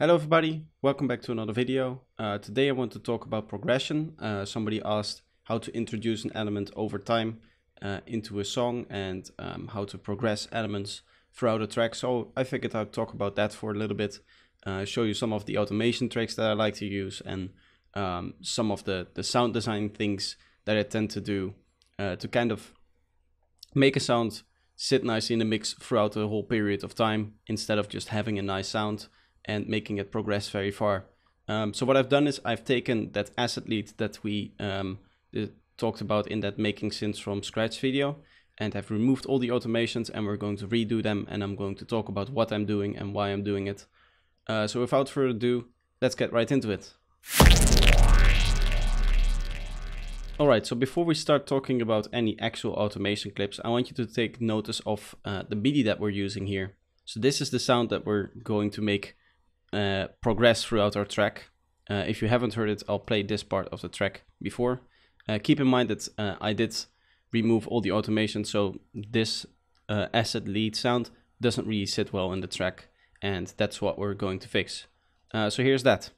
Hello everybody, welcome back to another video. Uh, today I want to talk about progression. Uh, somebody asked how to introduce an element over time uh, into a song and um, how to progress elements throughout a track. So I figured I'd talk about that for a little bit, uh, show you some of the automation tricks that I like to use and um, some of the, the sound design things that I tend to do uh, to kind of make a sound sit nicely in the mix throughout the whole period of time instead of just having a nice sound and making it progress very far. Um, so what I've done is I've taken that asset lead that we um, uh, talked about in that making synths from scratch video and I've removed all the automations and we're going to redo them and I'm going to talk about what I'm doing and why I'm doing it. Uh, so without further ado, let's get right into it. Alright, so before we start talking about any actual automation clips, I want you to take notice of uh, the MIDI that we're using here. So this is the sound that we're going to make uh, progress throughout our track. Uh, if you haven't heard it, I'll play this part of the track before. Uh, keep in mind that uh, I did remove all the automation, so this uh, acid lead sound doesn't really sit well in the track, and that's what we're going to fix. Uh, so here's that.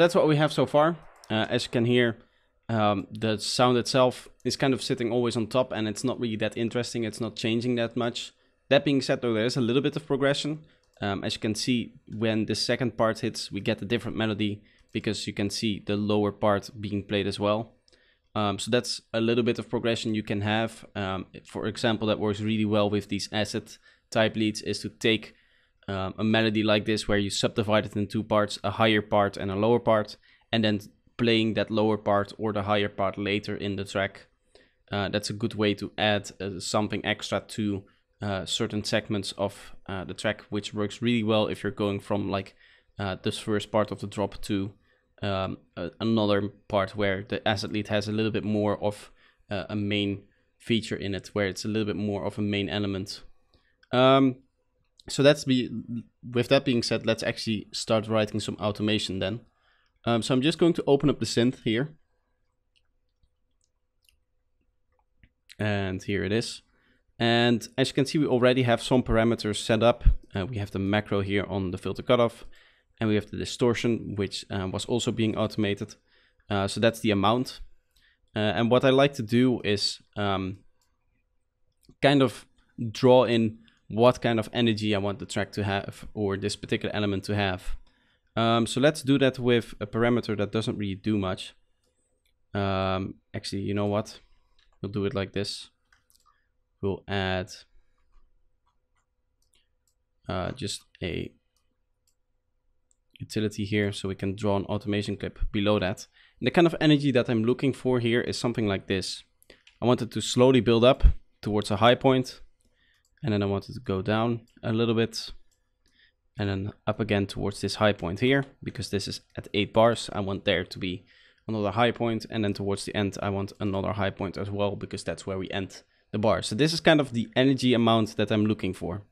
that's what we have so far. Uh, as you can hear, um, the sound itself is kind of sitting always on top and it's not really that interesting. It's not changing that much. That being said though, there is a little bit of progression. Um, as you can see, when the second part hits, we get a different melody because you can see the lower part being played as well. Um, so that's a little bit of progression you can have. Um, for example, that works really well with these acid type leads is to take um, a melody like this where you subdivide it in two parts, a higher part and a lower part, and then playing that lower part or the higher part later in the track. Uh, that's a good way to add uh, something extra to uh, certain segments of uh, the track, which works really well if you're going from like uh, this first part of the drop to um, another part where the asset lead has a little bit more of uh, a main feature in it, where it's a little bit more of a main element. Um, so that's be with that being said, let's actually start writing some automation then. Um, so I'm just going to open up the synth here. And here it is. And as you can see, we already have some parameters set up. Uh, we have the macro here on the filter cutoff, and we have the distortion, which uh, was also being automated. Uh, so that's the amount. Uh, and what I like to do is um, kind of draw in what kind of energy I want the track to have or this particular element to have. Um, so let's do that with a parameter that doesn't really do much. Um, actually, you know what? We'll do it like this. We'll add uh, just a utility here so we can draw an automation clip below that. And the kind of energy that I'm looking for here is something like this. I want it to slowly build up towards a high point and then I want it to go down a little bit and then up again towards this high point here because this is at 8 bars I want there to be another high point and then towards the end I want another high point as well because that's where we end the bar so this is kind of the energy amount that I'm looking for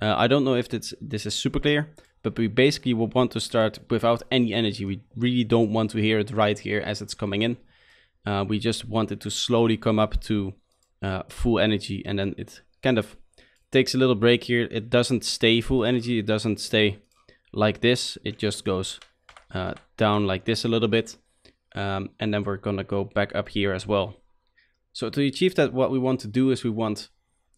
uh, I don't know if this, this is super clear but we basically will want to start without any energy we really don't want to hear it right here as it's coming in uh, we just want it to slowly come up to uh, full energy and then it kind of takes a little break here. It doesn't stay full energy. It doesn't stay like this. It just goes uh, down like this a little bit. Um, and then we're going to go back up here as well. So to achieve that, what we want to do is we want,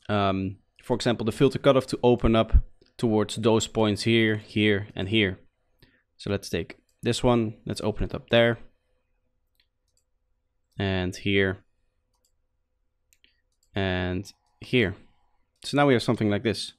um, for example, the filter cutoff to open up towards those points here, here, and here. So let's take this one. Let's open it up there. And here. And here. So now we have something like this.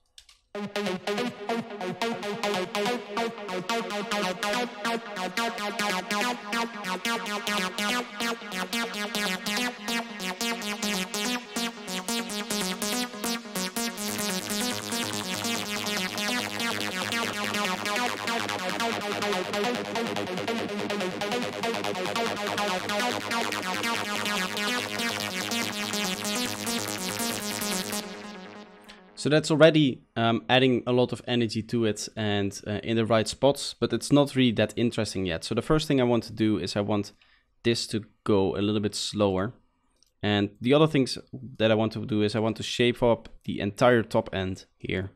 So that's already um, adding a lot of energy to it and uh, in the right spots, but it's not really that interesting yet. So the first thing I want to do is I want this to go a little bit slower. And the other things that I want to do is I want to shape up the entire top end here.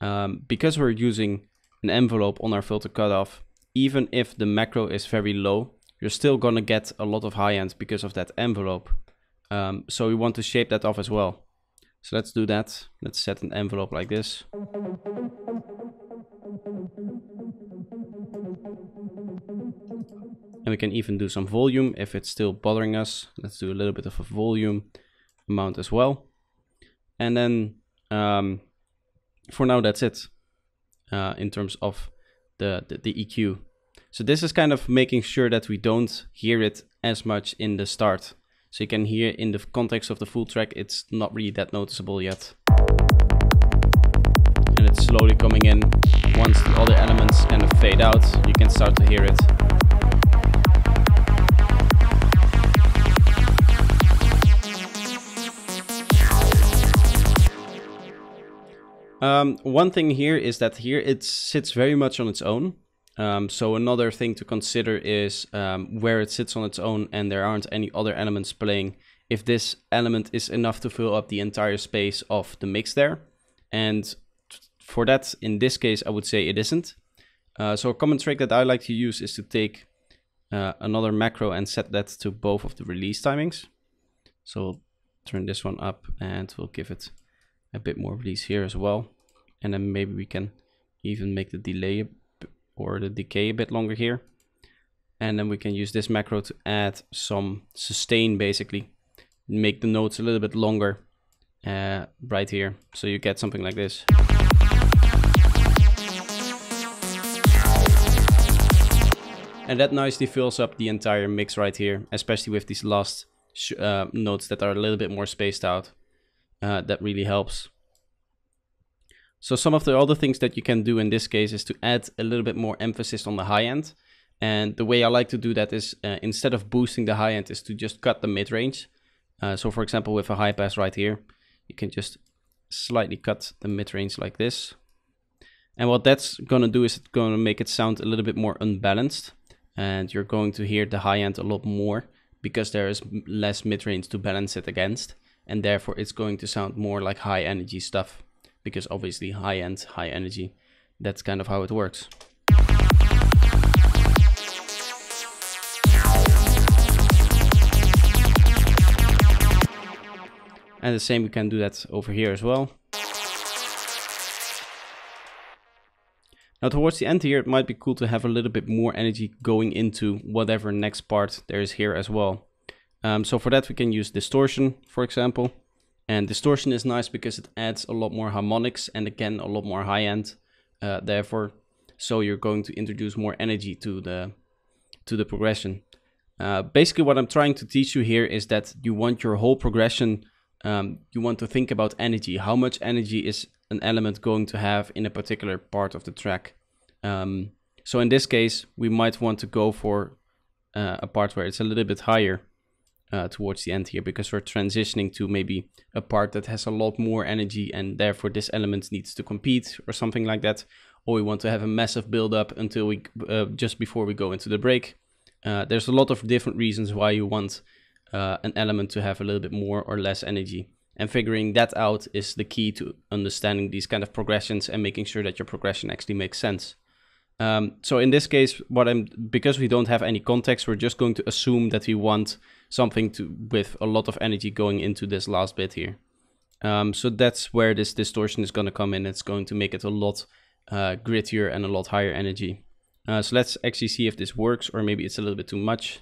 Um, because we're using an envelope on our filter cutoff, even if the macro is very low, you're still gonna get a lot of high end because of that envelope. Um, so we want to shape that off as well. So let's do that. Let's set an envelope like this. And we can even do some volume if it's still bothering us. Let's do a little bit of a volume amount as well. And then um, for now, that's it uh, in terms of the, the, the EQ. So this is kind of making sure that we don't hear it as much in the start. So you can hear in the context of the full track, it's not really that noticeable yet. And it's slowly coming in. Once the other elements kind of fade out, you can start to hear it. Um, one thing here is that here it sits very much on its own. Um, so another thing to consider is um, where it sits on its own and there aren't any other elements playing. If this element is enough to fill up the entire space of the mix there. And for that, in this case, I would say it isn't. Uh, so a common trick that I like to use is to take uh, another macro and set that to both of the release timings. So we'll turn this one up and we'll give it a bit more release here as well. And then maybe we can even make the delay or the decay a bit longer here. And then we can use this macro to add some sustain basically, make the notes a little bit longer uh, right here. So you get something like this. And that nicely fills up the entire mix right here, especially with these last uh, notes that are a little bit more spaced out. Uh, that really helps. So some of the other things that you can do in this case is to add a little bit more emphasis on the high end. And the way I like to do that is uh, instead of boosting the high end is to just cut the mid range. Uh, so for example, with a high pass right here, you can just slightly cut the mid range like this. And what that's going to do is it's going to make it sound a little bit more unbalanced. And you're going to hear the high end a lot more because there is less mid range to balance it against. And therefore it's going to sound more like high energy stuff because obviously high end, high energy, that's kind of how it works. And the same we can do that over here as well. Now towards the end here, it might be cool to have a little bit more energy going into whatever next part there is here as well. Um, so for that, we can use distortion, for example. And distortion is nice because it adds a lot more harmonics and again, a lot more high end. Uh, therefore, so you're going to introduce more energy to the, to the progression. Uh, basically, what I'm trying to teach you here is that you want your whole progression, um, you want to think about energy. How much energy is an element going to have in a particular part of the track? Um, so in this case, we might want to go for uh, a part where it's a little bit higher uh, towards the end here because we're transitioning to maybe a part that has a lot more energy and therefore this element needs to compete or something like that. Or we want to have a massive build up until we uh, just before we go into the break. Uh, there's a lot of different reasons why you want uh, an element to have a little bit more or less energy. And figuring that out is the key to understanding these kind of progressions and making sure that your progression actually makes sense. Um, so in this case, what I'm because we don't have any context, we're just going to assume that we want something to with a lot of energy going into this last bit here. Um, so that's where this distortion is going to come in. It's going to make it a lot uh, grittier and a lot higher energy. Uh, so let's actually see if this works or maybe it's a little bit too much.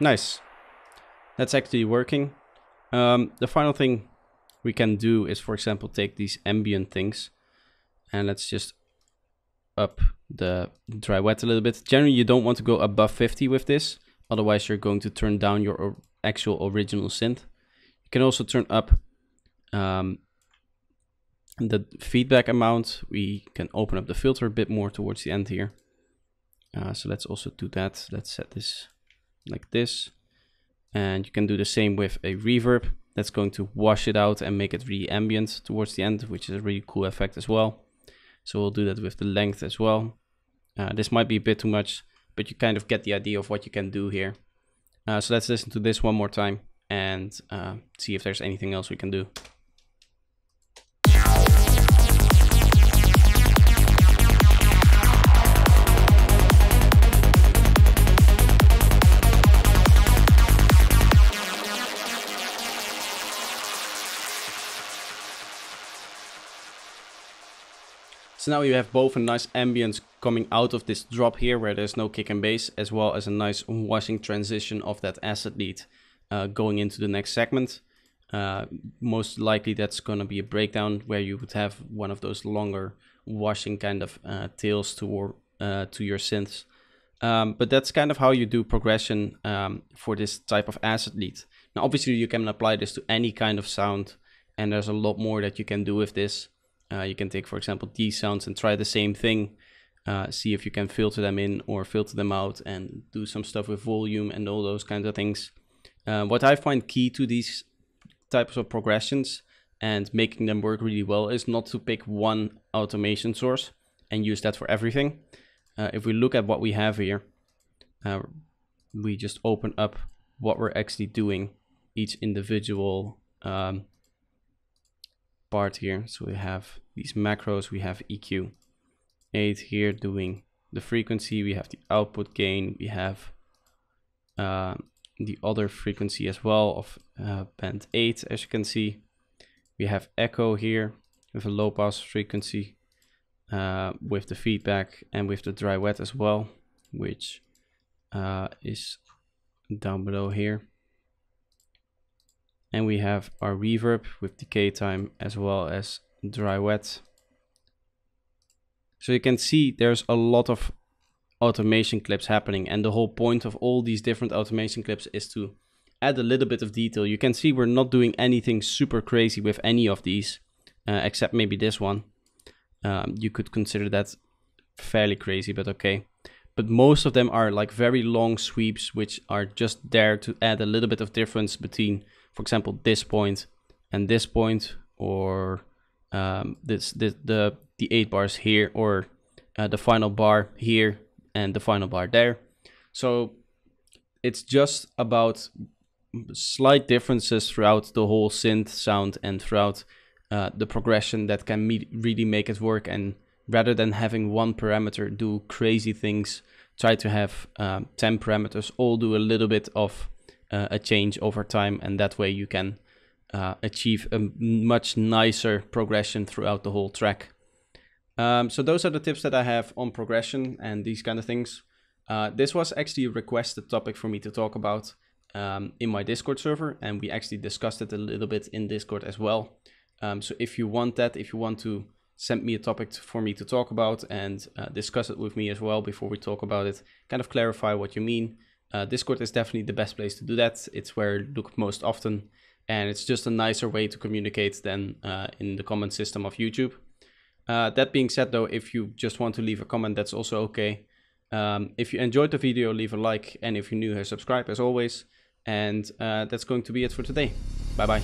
Nice. That's actually working. Um, the final thing we can do is, for example, take these ambient things and let's just up the dry wet a little bit. Generally, you don't want to go above 50 with this. Otherwise, you're going to turn down your actual original synth. You can also turn up um, the feedback amount. We can open up the filter a bit more towards the end here. Uh, so let's also do that. Let's set this like this. And you can do the same with a reverb that's going to wash it out and make it really ambient towards the end, which is a really cool effect as well. So we'll do that with the length as well. Uh, this might be a bit too much, but you kind of get the idea of what you can do here. Uh, so let's listen to this one more time and uh, see if there's anything else we can do. So now you have both a nice ambience coming out of this drop here where there's no kick and bass as well as a nice washing transition of that acid lead uh, going into the next segment. Uh, most likely that's going to be a breakdown where you would have one of those longer washing kind of uh, tails uh, to your synths. Um, but that's kind of how you do progression um, for this type of acid lead. Now obviously you can apply this to any kind of sound and there's a lot more that you can do with this. Uh, you can take, for example, these sounds and try the same thing. Uh, see if you can filter them in or filter them out and do some stuff with volume and all those kinds of things. Uh, what I find key to these types of progressions and making them work really well is not to pick one automation source and use that for everything. Uh, if we look at what we have here, uh, we just open up what we're actually doing each individual um, part here. So we have these macros, we have EQ 8 here doing the frequency, we have the output gain, we have uh, the other frequency as well of uh, band 8 as you can see. We have echo here with a low pass frequency uh, with the feedback and with the dry wet as well, which uh, is down below here and we have our reverb with decay time as well as dry wet so you can see there's a lot of automation clips happening and the whole point of all these different automation clips is to add a little bit of detail you can see we're not doing anything super crazy with any of these uh, except maybe this one um, you could consider that fairly crazy but okay but most of them are like very long sweeps which are just there to add a little bit of difference between for example, this point and this point, or um, this, the the the eight bars here, or uh, the final bar here and the final bar there. So it's just about slight differences throughout the whole synth sound and throughout uh, the progression that can really make it work. And rather than having one parameter do crazy things, try to have um, 10 parameters all do a little bit of uh, a change over time, and that way you can uh, achieve a much nicer progression throughout the whole track. Um, so those are the tips that I have on progression and these kind of things. Uh, this was actually a requested topic for me to talk about um, in my Discord server, and we actually discussed it a little bit in Discord as well. Um, so if you want that, if you want to send me a topic for me to talk about and uh, discuss it with me as well before we talk about it, kind of clarify what you mean, uh, Discord is definitely the best place to do that. It's where I look most often, and it's just a nicer way to communicate than uh, in the comment system of YouTube. Uh, that being said, though, if you just want to leave a comment, that's also okay. Um, if you enjoyed the video, leave a like, and if you're new here, subscribe as always. And uh, that's going to be it for today. Bye bye.